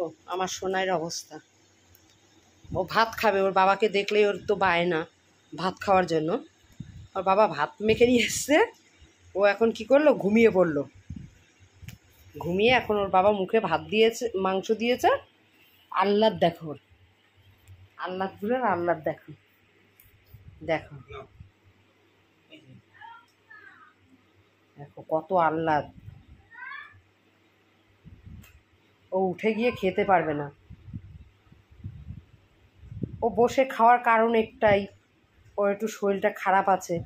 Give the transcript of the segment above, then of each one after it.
দেখো আমার সোনাইয়ের অবস্থা ও ভাত খাবে ওর বাবাকে দেখলেই ওর তো বায় না ভাত খাওয়ার জন্য ওর বাবা ভাত মেখে নিয়ে এসছে ও এখন কি করলো ঘুমিয়ে পড়লো ঘুমিয়ে এখন ওর বাবা মুখে ভাত দিয়েছে মাংস দিয়েছে আল্লাদ দেখো ওর আল্লাদ ঘুরে আল্লাদ দেখো দেখো দেখো কত আহ্লাদ ও উঠে গিয়ে খেতে পারবে না ও বসে খাওয়ার কারণ একটাই ওর একটু শরীরটা খারাপ আছে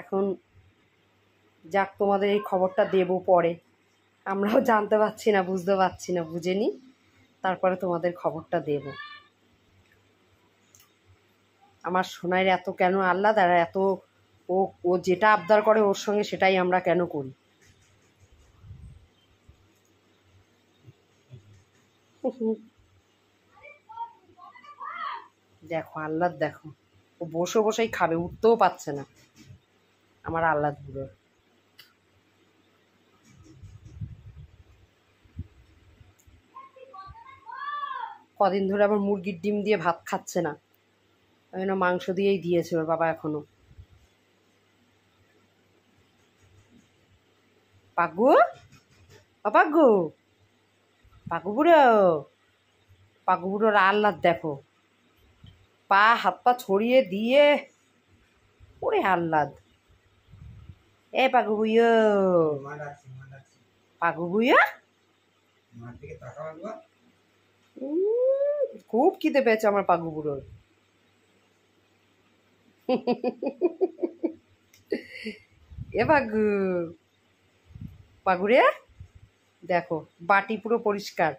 এখন যাক তোমাদের এই খবরটা দেব পরে আমরাও জানতে পারছি না বুঝতে পারছি না বুঝে নি তারপরে তোমাদের খবরটা দেব আমার সোনাইয়ের এত কেন আহ্লাদ আর এত ও ও যেটা আবদার করে ওর সঙ্গে সেটাই আমরা কেন করি দেখো আল্লাহ দেখো ও বসে বসেই খাবে উঠতেও পাচ্ছে না আমার আল্লাহ বুড়ো কদিন ধরে আবার মুরগির ডিম দিয়ে ভাত খাচ্ছে না ওই জন্য মাংস দিয়েই দিয়েছে ওর বাবা এখনো পাগু অপাগু পাকুবুড়ো পাকুবুড়োর আহ্লাদ দেখো পা হাত পা ছড়িয়ে দিয়ে ওরে আহ্লাদ এ পাকুবুয়ো পাকুবুয়া খুব খিদে পেয়েছে আমার পাকুবুড়োর এ পাগু পাগুড়ে দেখো বাটি পুরো পরিষ্কার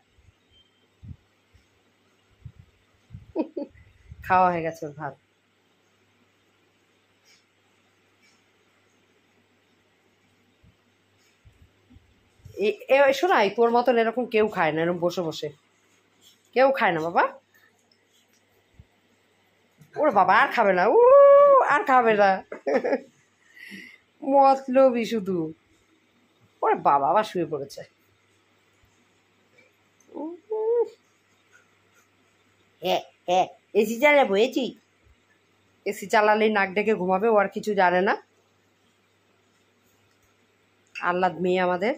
খাওয়া হয়ে গেছে ভাত শোনাই তোর মতন এরকম কেউ খায় না এরকম বসে বসে কেউ খায় না বাবা ওর বাবা আর খাবে না উ আর খাবে না মতলবি শুধু ওর বাবা আবার শুয়ে পড়েছে হ্যাঁ হ্যাঁ এসি চালাবো এসি এসি চালালেই নাক ডেকে ঘুমাবে ও আর কিছু জানে না আহ্লাদ মেয়ে আমাদের